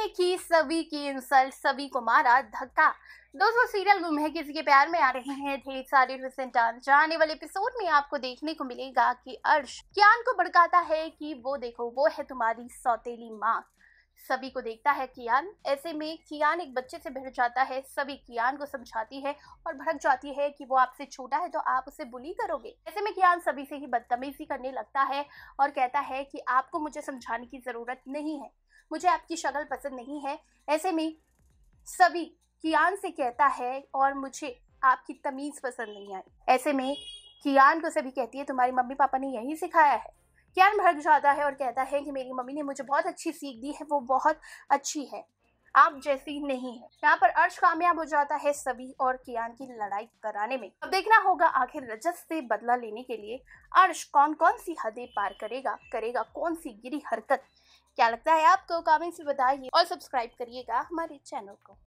ने की सभी की इंसल्ट सभी को मारा धक्का दोस्तों सीरियल गुम है किसी के प्यार में आ रहे हैं ढेर सारे रिसेंट जहाँ आने वाले एपिसोड में आपको देखने को मिलेगा कि अर्श ज्ञान को भड़काता है कि वो देखो वो है तुम्हारी सौतेली माँ सभी को देखता है कियान ऐसे में कियान एक बच्चे से भिड़ जाता है सभी कियान को समझाती है और भड़क जाती है कि वो आपसे छोटा है तो आप उसे बुली करोगे ऐसे में कियान सभी से ही बदतमीजी करने लगता है और कहता है कि आपको मुझे समझाने की ज़रूरत नहीं है मुझे आपकी शक्ल पसंद नहीं है ऐसे में सभी कियान से कहता है और मुझे आपकी तमीज़ पसंद नहीं आई ऐसे में कियान को सभी कहती है तुम्हारी मम्मी पापा ने यही सिखाया है कियान भड़क जाता है और कहता है कि मेरी मम्मी ने मुझे बहुत अच्छी सीख दी है वो बहुत अच्छी है आप जैसी नहीं है यहाँ पर अर्श कामयाब हो जाता है सभी और कियान की लड़ाई कराने में अब देखना होगा आखिर रजत से बदला लेने के लिए अर्श कौन कौन सी हदें पार करेगा करेगा कौन सी गिरी हरकत क्या लगता है आपको कमेंट्स में बताइए और सब्सक्राइब करिएगा हमारे चैनल को